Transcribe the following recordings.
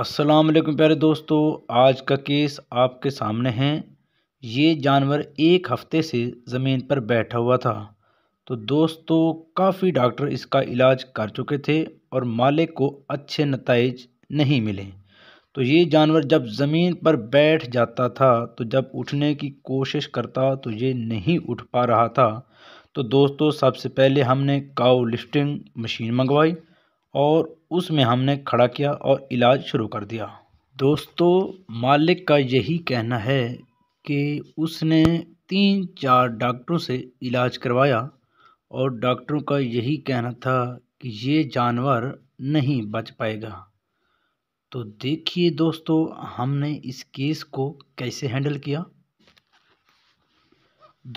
अस्सलाम वालेकुम प्यारे दोस्तों आज का केस आपके सामने है ये जानवर एक हफ्ते से ज़मीन पर बैठा हुआ था तो दोस्तों काफ़ी डॉक्टर इसका इलाज कर चुके थे और मालिक को अच्छे नतज नहीं मिले तो ये जानवर जब ज़मीन पर बैठ जाता था तो जब उठने की कोशिश करता तो ये नहीं उठ पा रहा था तो दोस्तों सबसे पहले हमने काउ लिफ्टिंग मशीन मंगवाई और उसमें हमने खड़ा किया और इलाज शुरू कर दिया दोस्तों मालिक का यही कहना है कि उसने तीन चार डॉक्टरों से इलाज करवाया और डॉक्टरों का यही कहना था कि ये जानवर नहीं बच पाएगा तो देखिए दोस्तों हमने इस केस को कैसे हैंडल किया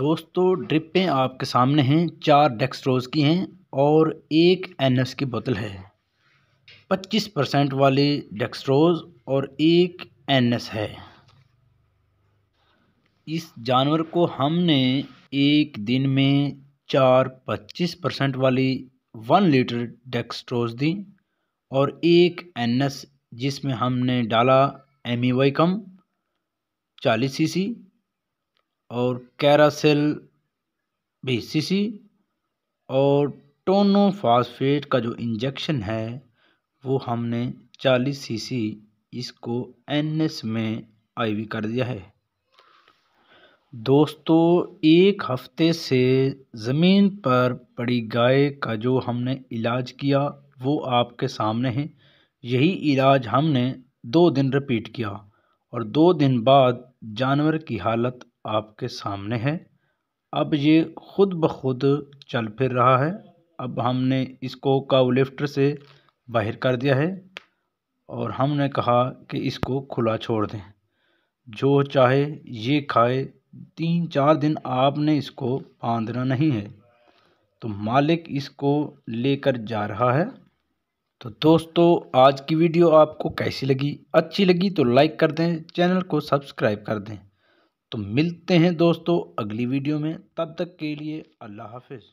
दोस्तों ड्रिपें आपके सामने हैं चार डेक्सट्रोज की हैं और एक एन एस की बोतल है पच्चीस परसेंट वाली डेक्सट्रोज और एक एन एस है इस जानवर को हमने एक दिन में चार पच्चीस परसेंट वाली वन लीटर डेक्सट्रोज दी और एक एन एस जिसमें हमने डाला एम ई वाई कम चालीस सी सी और कैरासेल बीस सी सी और टोनोफास्फेट का जो इंजेक्शन है वो हमने 40 सीसी इसको एनएस में आईवी कर दिया है दोस्तों एक हफ्ते से ज़मीन पर पड़ी गाय का जो हमने इलाज किया वो आपके सामने है यही इलाज हमने दो दिन रिपीट किया और दो दिन बाद जानवर की हालत आपके सामने है अब ये ख़ुद ब खुद चल फिर रहा है अब हमने इसको काव लिफ्टर से बाहर कर दिया है और हमने कहा कि इसको खुला छोड़ दें जो चाहे ये खाए तीन चार दिन आपने इसको बांधना नहीं है तो मालिक इसको लेकर जा रहा है तो दोस्तों आज की वीडियो आपको कैसी लगी अच्छी लगी तो लाइक कर दें चैनल को सब्सक्राइब कर दें तो मिलते हैं दोस्तों अगली वीडियो में तब तक के लिए अल्लाह हाफिज़